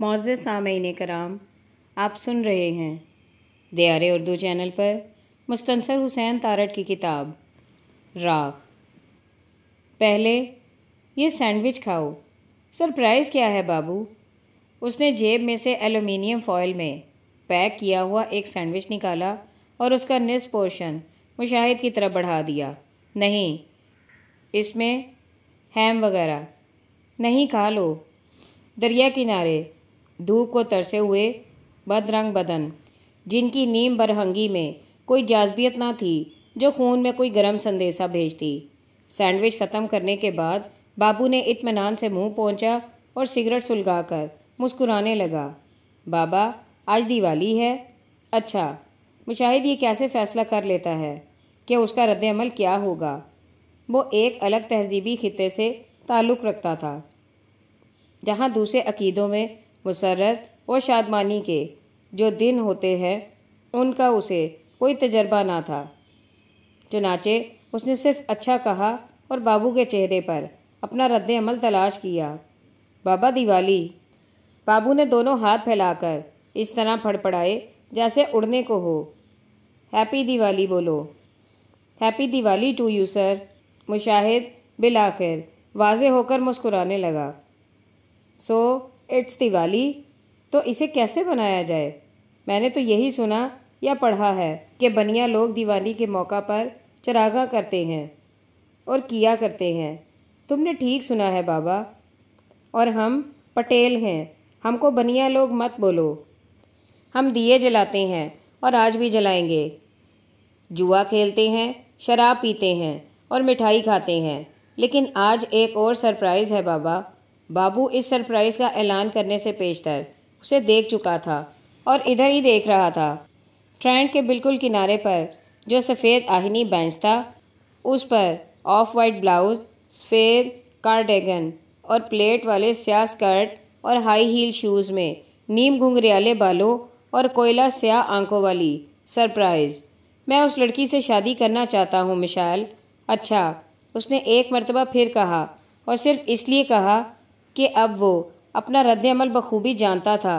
मौज़ सामीन कराम आप सुन रहे हैं दियारे उर्दू चैनल पर मुस्तनसर हुसैन तारट की किताब राग पहले ये सैंडविच खाओ सरप्राइज़ क्या है बाबू उसने जेब में से एलुमिनियम फॉयल में पैक किया हुआ एक सैंडविच निकाला और उसका निस पोर्शन मुशाहिद की तरफ बढ़ा दिया नहीं इसमें हैम वगैरह नहीं खा लो दरिया किनारे धूप को तरसे हुए बदरंग बदन जिनकी नीम बरहंगी में कोई जाजबियत ना थी जो खून में कोई गर्म संदेशा भेजती सैंडविच ख़त्म करने के बाद बाबू ने इतमान से मुंह पहुंचा और सिगरेट सुलगाकर मुस्कुराने लगा बाबा आज दिवाली है अच्छा मुशाहिद ये कैसे फ़ैसला कर लेता है कि उसका रद्दमल क्या होगा वो एक अलग तहजीबी खत्े से ताल्लुक़ रखता था जहाँ दूसरे अकीदों में मुसरत व शादमानी के जो दिन होते हैं उनका उसे कोई तजर्बा ना था चनाचे उसने सिर्फ अच्छा कहा और बाबू के चेहरे पर अपना रद्द अमल तलाश किया बाबा दिवाली बाबू ने दोनों हाथ फैलाकर इस तरह फड़फड़ाए जैसे उड़ने को हो हैप्पी दिवाली बोलो happy Diwali to you sir Mushahid बिलाखिर वाज होकर मुस्कुराने लगा सो इट्स दिवाली तो इसे कैसे बनाया जाए मैंने तो यही सुना या पढ़ा है कि बनिया लोग दिवाली के मौका पर चरागा करते हैं और किया करते हैं तुमने ठीक सुना है बाबा और हम पटेल हैं हमको बनिया लोग मत बोलो हम दिए जलाते हैं और आज भी जलाएंगे जुआ खेलते हैं शराब पीते हैं और मिठाई खाते हैं लेकिन आज एक और सरप्राइज़ है बाबा बाबू इस सरप्राइज़ का ऐलान करने से पेशतर उसे देख चुका था और इधर ही देख रहा था ट्रेंड के बिल्कुल किनारे पर जो सफ़ेद आहनी बेंच था उस पर ऑफ वाइट ब्लाउज सफ़ेद कार्डेगन और प्लेट वाले स्याह स्कर्ट और हाई हील शूज़ में नीम घुंघरियाले बालों और कोयला स्याह आंखों वाली सरप्राइज़ मैं उस लड़की से शादी करना चाहता हूँ मिशाल अच्छा उसने एक मरतबा फिर कहा और सिर्फ इसलिए कहा कि अब वो अपना रद्द अमल बखूबी जानता था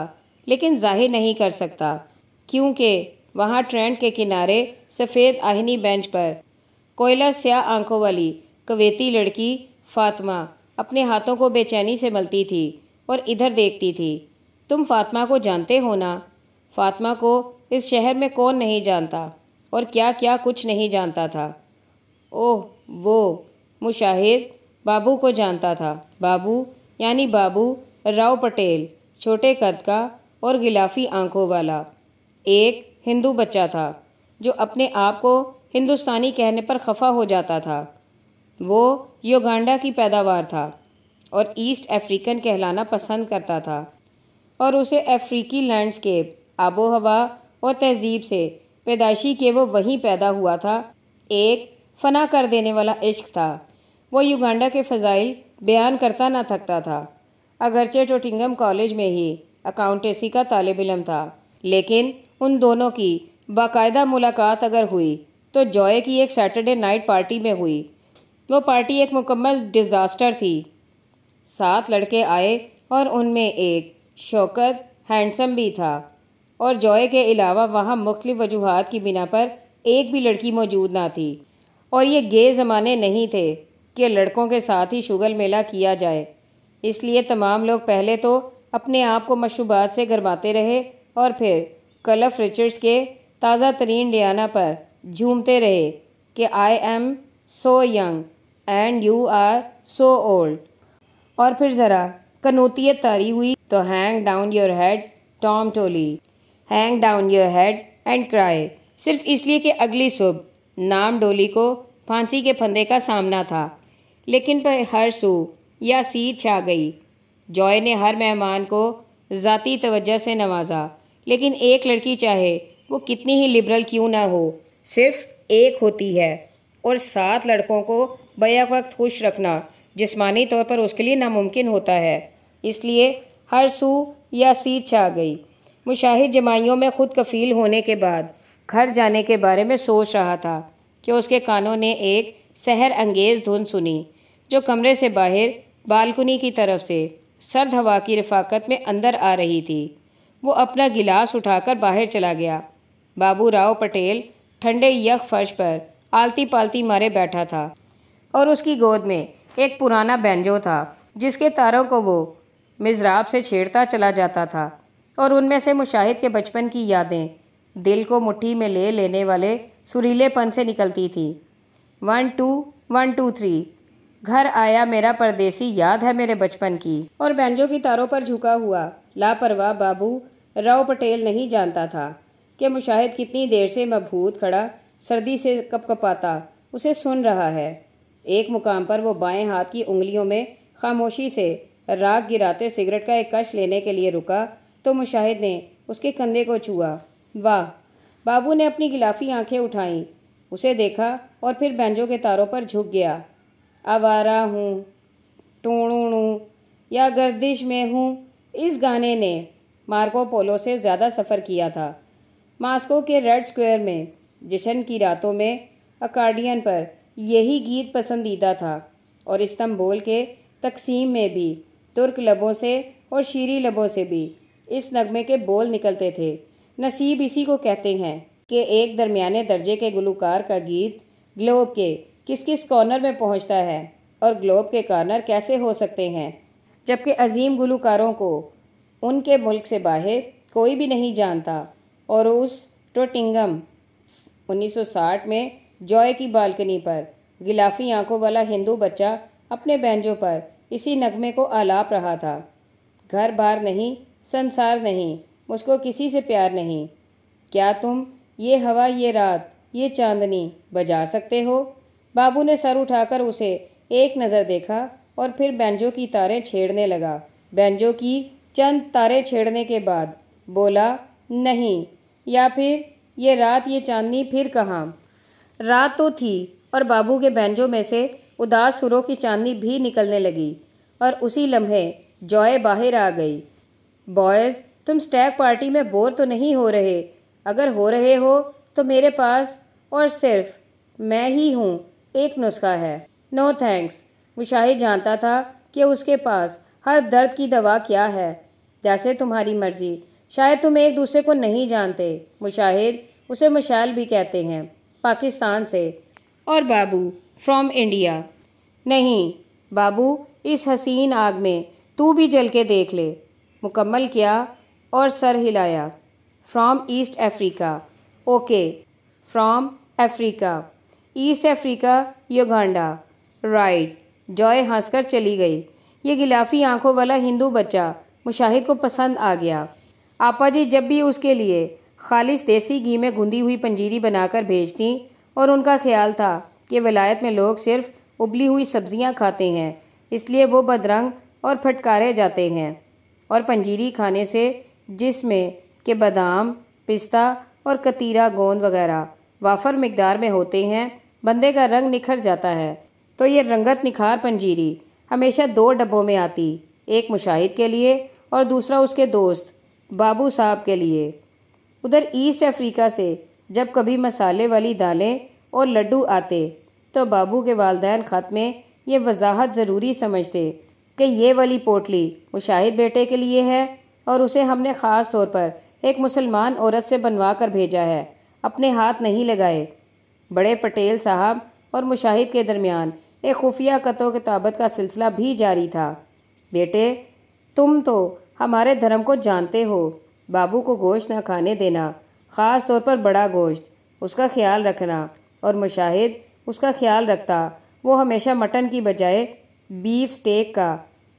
लेकिन जाहिर नहीं कर सकता क्योंकि वहाँ ट्रेंड के किनारे सफ़ेद आहनी बेंच पर कोयला स्याह आंखों वाली कवेती लड़की फातिमा अपने हाथों को बेचैनी से मलती थी और इधर देखती थी तुम फातिमा को जानते हो ना फातमा को इस शहर में कौन नहीं जानता और क्या क्या कुछ नहीं जानता था ओह वो मुशाहिद बाबू को जानता था बाबू यानी बाबू राव पटेल छोटे कद का और गिलाफी आंखों वाला एक हिंदू बच्चा था जो अपने आप को हिंदुस्तानी कहने पर खफा हो जाता था वो योगांडा की पैदावार था और ईस्ट अफ्रीकन कहलाना पसंद करता था और उसे अफ्रीकी लैंडस्केप आबो हवा और तहजीब से पैदाइशी के वो वहीं पैदा हुआ था एक फना कर देने वाला इश्क था वो युगांडा के फ़जाइल बयान करता ना थकता था अगरचे टोटिंगम कॉलेज में ही अकाउंटेसी का तालब इलम था लेकिन उन दोनों की बाकायदा मुलाकात अगर हुई तो जॉय की एक सैटरडे नाइट पार्टी में हुई वो पार्टी एक मुकम्मल डिज़ास्टर थी सात लड़के आए और उनमें एक शौकत हैंडसम भी था और जॉय के अलावा वहाँ मुख्तु वजूहत की बिना पर एक भी लड़की मौजूद ना थी और ये गे ज़माने नहीं थे के लड़कों के साथ ही शुगल मेला किया जाए इसलिए तमाम लोग पहले तो अपने आप को मशरूबात से गरमाते रहे और फिर कलफ रिचर्ड्स के ताज़ा तरीन डियाना पर झूमते रहे कि I am so young and you are so old और फिर ज़रा कनूतीत तारी हुई तो hang down your head Tom Dooley hang down your head and cry सिर्फ इसलिए कि अगली सुबह नाम डोली को फांसी के फंदे का सामना था लेकिन पर हर सू या सी छा गई जॉय ने हर मेहमान को ज़ाती तवज्जो से नवाजा लेकिन एक लड़की चाहे वो कितनी ही लिबरल क्यों ना हो सिर्फ एक होती है और सात लड़कों को बैक वक्त खुश रखना जिस्मानी तौर पर उसके लिए नामुमकिन होता है इसलिए हर सू या सी छा गई मुशाहिद जमाइयों में खुद कफील होने के बाद घर जाने के बारे में सोच रहा था कि उसके कानों ने एक सहर अंगेज धुन सुनी जो कमरे से बाहर बालकनी की तरफ से सर्द हवा की रफाकत में अंदर आ रही थी वो अपना गिलास उठाकर बाहर चला गया बाबू राव पटेल ठंडे यख फर्श पर आलती पालती मारे बैठा था और उसकी गोद में एक पुराना बैंजो था जिसके तारों को वो मिजराब से छेड़ता चला जाता था और उनमें से मुशाहिद के बचपन की यादें दिल को मुट्ठी में ले लेने वाले सुरीलेपन से निकलती थी one two one two three घर आया मेरा परदेसी याद है मेरे बचपन की और बैंजो की तारों पर झुका हुआ लापरवाह बाबू राव पटेल नहीं जानता था कि मुशाहिद कितनी देर से मभूत खड़ा सर्दी से कपकपाता उसे सुन रहा है एक मुकाम पर वो बाएं हाथ की उंगलियों में खामोशी से राग गिराते सिगरेट का एक कश लेने के लिए रुका तो मुशाहिद ने उसके कंधे को छुआ वाह बाबू ने अपनी गिलाफी आंखें उठाईं उसे देखा और फिर बैंजो के तारों पर झुक गया आवारा हूँ टूणूणू या गर्दिश में हूँ इस गाने ने मार्को पोलो से ज़्यादा सफ़र किया था मास्को के रेड स्क्वायर में जशन की रातों में अकार्डियन पर यही गीत पसंदीदा था और इस्तंबोल के तकसीम में भी तुर्क लबों से और शीरी लबों से भी इस नगमे के बोल निकलते थे नसीब इसी को कहते हैं कि एक दरमियाने दर्जे के गुलकार का गीत ग्लोब के किस किस कॉर्नर में पहुंचता है और ग्लोब के कॉर्नर कैसे हो सकते हैं जबकि अजीम गुलकारों को उनके मुल्क से बाहर कोई भी नहीं जानता और उस टोटिंगम 1960 में जॉय की बालकनी पर गिलाफी आंखों वाला हिंदू बच्चा अपने बैंजों पर इसी नगमे को आलाप रहा था घर बार नहीं संसार नहीं मुझको किसी से प्यार नहीं क्या तुम ये हवा ये रात ये चांदनी बजा सकते हो बाबू ने सर उठाकर उसे एक नज़र देखा और फिर बैंजो की तारें छेड़ने लगा बैंजो की चंद तारें छेड़ने के बाद बोला नहीं या फिर ये रात ये चांदनी फिर कहाँ रात तो थी और बाबू के बैंजो में से उदास सुरों की चांदनी भी निकलने लगी और उसी लम्हे जॉय बाहर आ गई बॉयज़ तुम स्टैग पार्टी में बोर तो नहीं हो रहे अगर हो रहे हो तो मेरे पास और सिर्फ मैं ही हूँ एक नुस्खा है नो थैंक्स मुशाहिद जानता था कि उसके पास हर दर्द की दवा क्या है जैसे तुम्हारी मर्जी शायद तुम एक दूसरे को नहीं जानते मुशाहिद उसे मुशाल भी कहते हैं पाकिस्तान से और बाबू फ्रॉम इंडिया नहीं बाबू इस हसीन आग में तू भी जल के देख ले मुकम्मल किया और सर हिलाया from East Africa okay from Africa East Africa Uganda right Joy हंसकर चली गई ये गिलाफी आंखों वाला हिंदू बच्चा मुशाहिद को पसंद आ गया आपा जी जब भी उसके लिए खालिश देसी घी में गुंदी हुई पंजीरी बनाकर भेजती और उनका ख्याल था कि वलायत में लोग सिर्फ उबली हुई सब्जियां खाते हैं इसलिए वो बदरंग और फटकारे जाते हैं और पंजीरी खाने से जिसमें के बादाम पिस्ता और कतीरा गोंद वगैरह वाफर मकदार में होते हैं बंदे का रंग निखर जाता है तो ये रंगत निखार पंजीरी हमेशा दो डब्बों में आती एक मुशाहिद के लिए और दूसरा उसके दोस्त बाबू साहब के लिए उधर ईस्ट अफ्रीका से जब कभी मसाले वाली दालें और लड्डू आते तो बाबू के वालदेन ख़त में ये वजाहत ज़रूरी समझते कि ये वाली पोटली मुशाहिद बेटे के लिए है और उसे हमने ख़ास तौर पर एक मुसलमान औरत से बनवा कर भेजा है अपने हाथ नहीं लगाए बड़े पटेल साहब और मुशाहिद के दरमियान एक खुफिया कतों के ताबत का सिलसिला भी जारी था बेटे तुम तो हमारे धर्म को जानते हो बाबू को गोश्त ना खाने देना ख़ास तौर पर बड़ा गोश्त उसका ख्याल रखना और मुशाहिद उसका ख्याल रखता वो हमेशा मटन की बजाय बीफ स्टेक का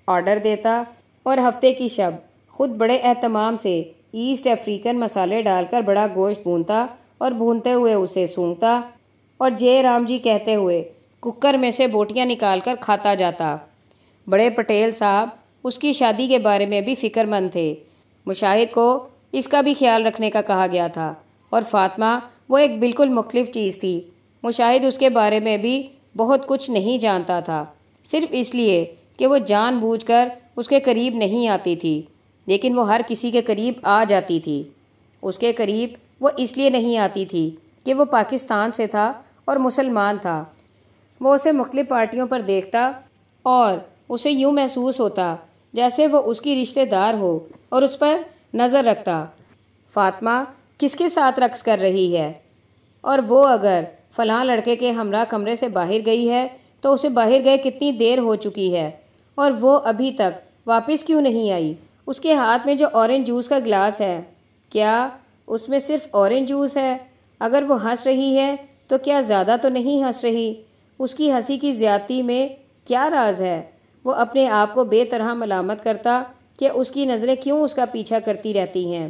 ऑर्डर देता और हफ्ते की शब खुद बड़े अहतमाम से ईस्ट अफ्रीकन मसाले डालकर बड़ा गोश्त भूनता और भूनते हुए उसे सूंघता और जय राम जी कहते हुए कुकर में से बोटियां निकालकर खाता जाता बड़े पटेल साहब उसकी शादी के बारे में भी फिक्रमंद थे मुशाहिद को इसका भी ख्याल रखने का कहा गया था और फातमा वो एक बिल्कुल मुख्तफ चीज़ थी मुशाहिद उसके बारे में भी बहुत कुछ नहीं जानता था सिर्फ इसलिए कि वो जानबूझकर उसके करीब नहीं आती थी लेकिन वो हर किसी के करीब आ जाती थी उसके करीब वो इसलिए नहीं आती थी कि वो पाकिस्तान से था और मुसलमान था वो उसे मुख्तु पार्टियों पर देखता और उसे यूँ महसूस होता जैसे वो उसकी रिश्तेदार हो और उस पर नज़र रखता फातमा किसके साथ रक्स कर रही है और वो अगर फलां लड़के के हमरा कमरे से बाहर गई है तो उसे बाहर गए कितनी देर हो चुकी है और वो अभी तक वापस क्यों नहीं आई उसके हाथ में जो ऑरेंज जूस का गिलास है क्या उसमें सिर्फ ऑरेंज जूस है अगर वो हंस रही है तो क्या ज़्यादा तो नहीं हंस रही उसकी हंसी की ज़्यादती में क्या राज है वो अपने आप को बेतरह मलामत करता कि उसकी नज़रें क्यों उसका पीछा करती रहती हैं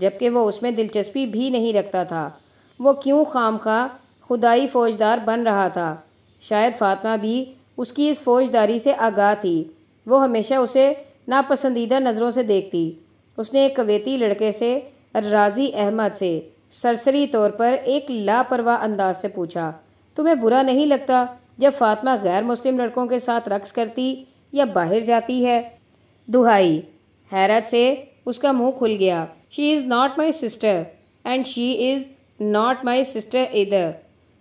जबकि वो उसमें दिलचस्पी भी नहीं रखता था वो क्यों खाम खा खुदाई फ़ौजदार बन रहा था शायद फातमा भी उसकी इस फौजदारी से आगाह थी वो हमेशा उसे नापसंदीदा नज़रों से देखती उसने एक कवेती लड़के से राजी अहमद से सरसरी तौर पर एक लापरवाह अंदाज से पूछा तुम्हें बुरा नहीं लगता जब फातिमा गैर मुस्लिम लड़कों के साथ रक्स करती या बाहर जाती है दुहाई हैरत से उसका मुंह खुल गया she is not my sister and she is not my sister इधर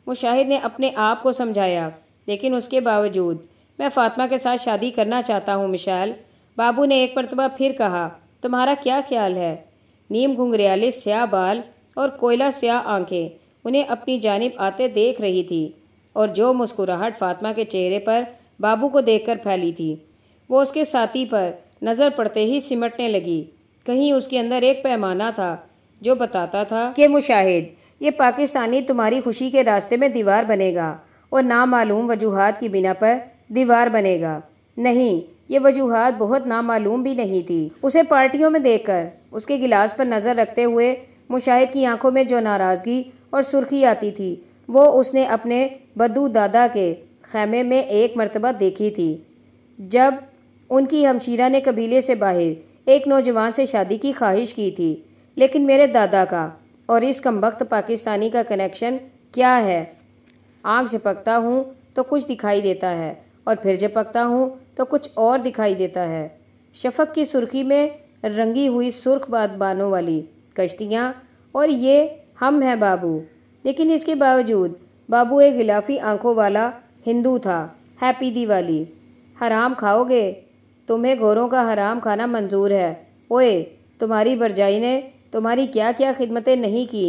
मुशाहिद ने अपने आप को समझाया लेकिन उसके बावजूद मैं फ़ातिमा के साथ शादी करना चाहता हूँ मिशाल बाबू ने एक मरतबा फिर कहा तुम्हारा क्या ख्याल है नीम घुंघरियाले स्या बाल और कोयला स्या आंखें उन्हें अपनी जानब आते देख रही थी और जो मुस्कुराहट फातिमा के चेहरे पर बाबू को देखकर फैली थी वो उसके साथी पर नज़र पड़ते ही सिमटने लगी कहीं उसके अंदर एक पैमाना था जो बताता था कि मुशाहिद ये पाकिस्तानी तुम्हारी खुशी के रास्ते में दीवार बनेगा और नामालूम वजूहत की बिना पर दीवार बनेगा नहीं ये वजूहत बहुत नामालूम भी नहीं थी उसे पार्टियों में देखकर उसके गिलास पर नज़र रखते हुए मुशाहिद की आंखों में जो नाराज़गी और सुर्खी आती थी वो उसने अपने बदू दादा के खैमे में एक मरतबा देखी थी जब उनकी हमशीरा ने कबीले से बाहर एक नौजवान से शादी की ख्वाहिश की थी लेकिन मेरे दादा का और इस कमबख्त पाकिस्तानी का कनेक्शन क्या है आँख झपकता हूँ तो कुछ दिखाई देता है और फिर झपकता हूँ तो कुछ और दिखाई देता है शफक की सुर्खी में रंगी हुई सुर्ख बाद बानों वाली कश्तियाँ और ये हम हैं बाबू लेकिन इसके बावजूद बाबू एक गिलाफी आंखों वाला हिंदू था हैप्पी दिवाली हराम खाओगे तुम्हें घोरों का हराम खाना मंजूर है ओए तुम्हारी बरजाई ने तुम्हारी क्या क्या खिदमतें नहीं की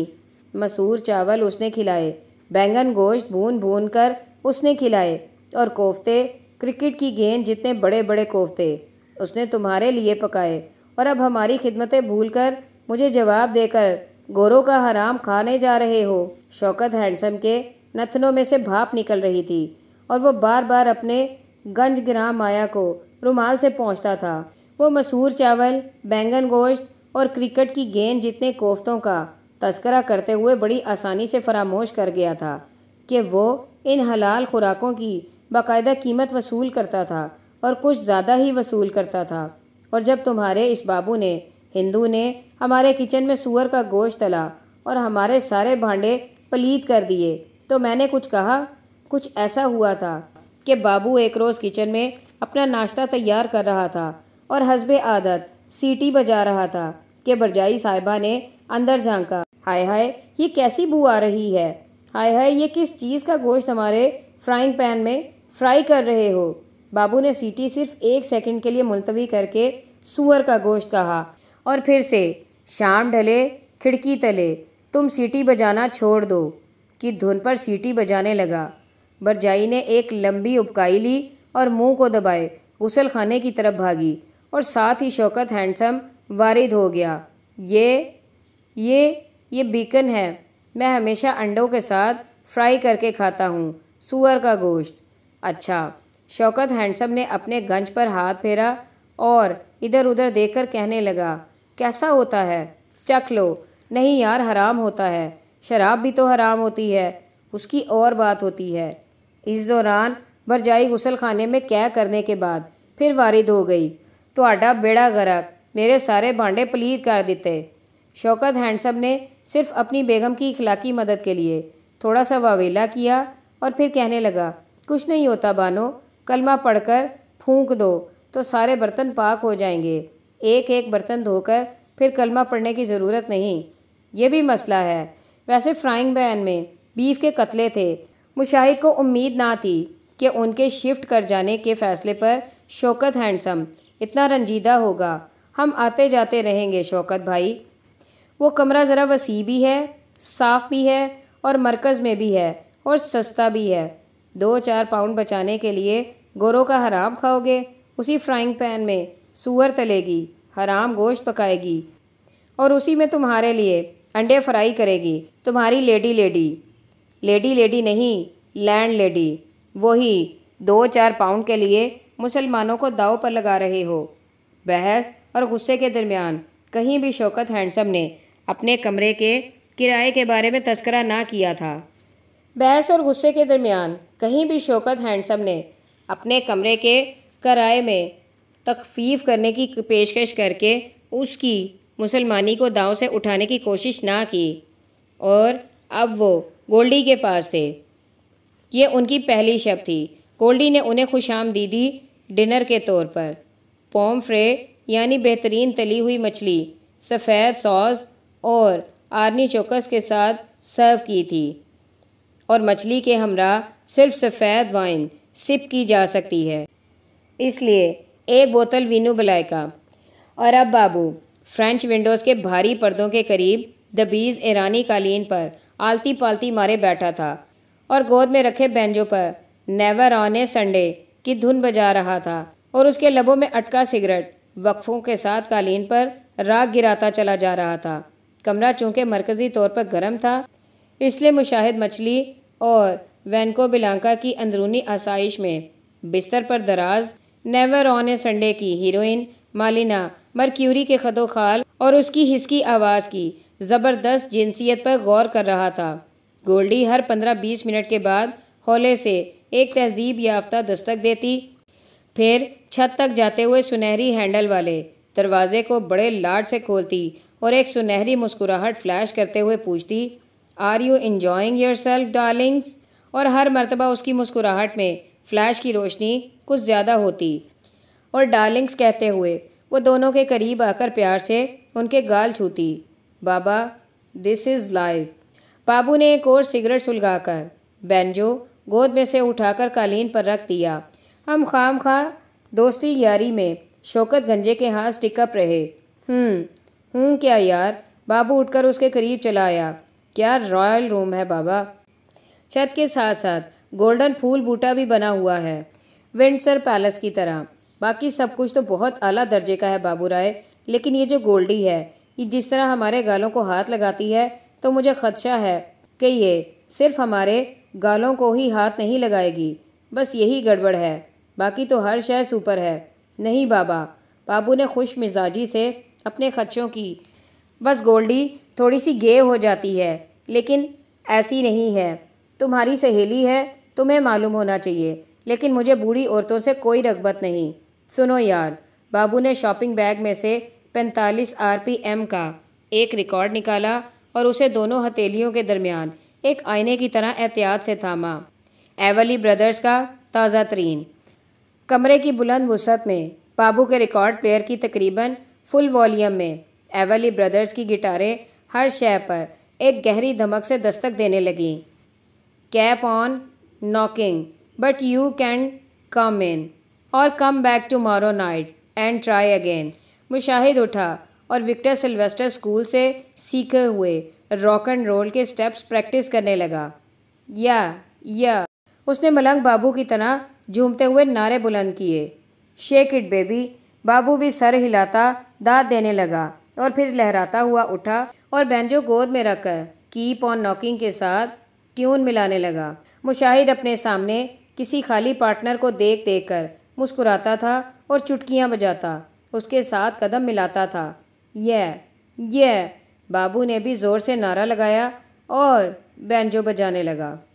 मसूर चावल उसने खिलाए बैंगन गोश्त भून भून कर उसने खिलाए और कोफ्ते क्रिकेट की गेंद जितने बड़े बड़े कोफ्ते उसने तुम्हारे लिए पकाए और अब हमारी खिदमतें भूल कर मुझे जवाब देकर गोरों का हराम खाने जा रहे हो शौकत हैंडसम के नथनों में से भाप निकल रही थी और वो बार बार अपने गंज ग्राम माया को रुमाल से पहुंचता था वो मसूर चावल बैंगन गोश्त और क्रिकेट की गेंद जितने कोफ्तों का तस्करा करते हुए बड़ी आसानी से फरामोश कर गया था कि वो इन हलाल खुराकों की बाकायदा कीमत वसूल करता था और कुछ ज़्यादा ही वसूल करता था और जब तुम्हारे इस बाबू ने हिंदू ने हमारे किचन में सुअर का गोश्त तला और हमारे सारे भांडे पलीत कर दिए तो मैंने कुछ कहा कुछ ऐसा हुआ था कि बाबू एक रोज़ किचन में अपना नाश्ता तैयार कर रहा था और हसब आदत सीटी बजा रहा था कि बरजाई साहिबा ने अंदर झांका हाय हाय ये कैसी बू आ रही है हाय हाय ये किस चीज़ का गोश्त हमारे फ्राइंग पैन में फ्राई कर रहे हो बाबू ने सीटी सिर्फ एक सेकंड के लिए मुलतवी करके सुअर का गोश्त कहा और फिर से शाम ढले खिड़की तले तुम सीटी बजाना छोड़ दो कि धुन पर सीटी बजाने लगा बरजाई ने एक लंबी उपकाई ली और मुंह को दबाए गुसल खाने की तरफ भागी और साथ ही शौकत हैंडसम वारिद हो गया ये ये ये बीकन है मैं हमेशा अंडों के साथ फ्राई करके खाता हूँ सुअर का गोश्त अच्छा शौकत हैंडसम ने अपने गंज पर हाथ फेरा और इधर उधर देखकर कहने लगा कैसा होता है चख लो नहीं यार हराम होता है शराब भी तो हराम होती है उसकी और बात होती है इस दौरान बरजाई गुसल खाने में कै करने के बाद फिर वारिद हो गई तो बेड़ा गरक मेरे सारे भांडे पलीद कर देते शौकत हैंडसम ने सिर्फ अपनी बेगम की इखलाकी मदद के लिए थोड़ा सा वावेला किया और फिर कहने लगा कुछ नहीं होता बानो कलमा पढ़कर फूंक दो तो सारे बर्तन पाक हो जाएंगे एक एक बर्तन धोकर फिर कलमा पढ़ने की ज़रूरत नहीं ये भी मसला है वैसे फ्राइंग पैन में बीफ के कतले थे मुशाहिद को उम्मीद ना थी कि उनके शिफ्ट कर जाने के फ़ैसले पर शौकत हैंडसम इतना रंजीदा होगा हम आते जाते रहेंगे शौकत भाई वो कमरा ज़रा वसी भी है साफ़ भी है और मरकज़ में भी है और सस्ता भी है दो चार पाउंड बचाने के लिए गोरों का हराम खाओगे उसी फ्राइंग पैन में सूअर तलेगी हराम गोश्त पकाएगी और उसी में तुम्हारे लिए अंडे फ्राई करेगी तुम्हारी लेडी लेडी लेडी लेडी नहीं लैंड लेडी वही दो चार पाउंड के लिए मुसलमानों को दाव पर लगा रहे हो बहस और गुस्से के दरमियान कहीं भी शौकत हैंडसम ने अपने कमरे के किराए के बारे में तस्करा ना किया था बहस और गुस्से के दरमियान कहीं भी शौकत हैंडसम ने अपने कमरे के किराए में तकफीफ करने की पेशकश करके उसकी मुसलमानी को दांव से उठाने की कोशिश ना की और अब वो गोल्डी के पास थे ये उनकी पहली शब थी गोल्डी ने उन्हें दी थी डिनर के तौर पर पॉम फ्रे यानी बेहतरीन तली हुई मछली सफ़ेद सॉस और आर्नी चोकस के साथ सर्व की थी और मछली के हमरा सिर्फ सफ़ेद वाइन सिप की जा सकती है इसलिए एक बोतल वीनू बलाय का और अब बाबू फ्रेंच विंडोज़ के भारी पर्दों के करीब दबीज़ ईरानी कालीन पर आलती पालती मारे बैठा था और गोद में रखे बेंजों पर नेवर ऑन ए संडे की धुन बजा रहा था और उसके लबों में अटका सिगरेट वक्फों के साथ कालीन पर राग गिराता चला जा रहा था कमरा चूंकि मरकज़ी तौर पर गर्म था इसलिए मुशाहिद मछली और वैनको बिलंका की अंदरूनी आसाइश में बिस्तर पर दराज नेवर ऑन ए संडे की हीरोइन मालिना मरक्यूरी के खदोखाल और उसकी हिसकी आवाज़ की ज़बरदस्त जिनसियत पर गौर कर रहा था गोल्डी हर पंद्रह बीस मिनट के बाद हौले से एक तहजीब याफ्ता दस्तक देती फिर छत तक जाते हुए सुनहरी हैंडल वाले दरवाजे को बड़े लाड से खोलती और एक सुनहरी मुस्कुराहट फ्लैश करते हुए पूछती are you enjoying yourself darlings और हर मरतबा उसकी मुस्कुराहट में फ्लैश की रोशनी कुछ ज़्यादा होती और डार्लिंग्स कहते हुए वो दोनों के करीब आकर प्यार से उनके गाल छूती बाबा दिस इज़ लाइफ बाबू ने एक और सिगरेट सुलगाकर बैनजो गोद में से उठाकर कालीन पर रख दिया हम खाम खा दोस्ती यारी में शौकत गंजे के हाथ टिकप रहे हम्म, हूँ क्या यार बाबू उठकर उसके करीब चला आया क्या रॉयल रूम है बाबा छत के साथ साथ गोल्डन फूल बूटा भी बना हुआ है विंडसर पैलेस की तरह बाकी सब कुछ तो बहुत अला दर्जे का है बाबू राय लेकिन ये जो गोल्डी है ये जिस तरह हमारे गालों को हाथ लगाती है तो मुझे खदशा है कि ये सिर्फ हमारे गालों को ही हाथ नहीं लगाएगी बस यही गड़बड़ है बाकी तो हर शह सुपर है नहीं बाबा बाबू ने खुश मिजाजी से अपने ख़दशों की बस गोल्डी थोड़ी सी गे हो जाती है लेकिन ऐसी नहीं है तुम्हारी सहेली है तुम्हें मालूम होना चाहिए लेकिन मुझे बूढ़ी औरतों से कोई रगबत नहीं सुनो यार बाबू ने शॉपिंग बैग में से पैंतालीस आर पी एम का एक रिकॉर्ड निकाला और उसे दोनों हथेलियों के दरमियान एक आईने की तरह एहतियात से थामा एवली ब्रदर्स का ताज़ा तरीन कमरे की बुलंद वसत में बाबू के रिकॉर्ड प्लेयर की तकरीबन फुल वॉल्यूम में एवली ब्रदर्स की गिटारें हर शय पर एक गहरी धमक से दस्तक देने लगीं keep on knocking but you can come in और come back morrow night and try again Mushahid उठा और विक्टर सिल्वेस्टर स्कूल से सीखे हुए रॉक एंड रोल के स्टेप्स प्रैक्टिस करने लगा या या उसने मलंग बाबू की तरह झूमते हुए नारे बुलंद किए शेक इट बेबी बाबू भी सर हिलाता दाद देने लगा और फिर लहराता हुआ उठा और बैंजो गोद में रखकर कीप ऑन नॉकिंग के साथ ट्यून मिलाने लगा मुशाहिद अपने सामने किसी खाली पार्टनर को देख देख कर मुस्कुराता था और चुटकियाँ बजाता उसके साथ कदम मिलाता था यह यह बाबू ने भी ज़ोर से नारा लगाया और बैंजो बजाने लगा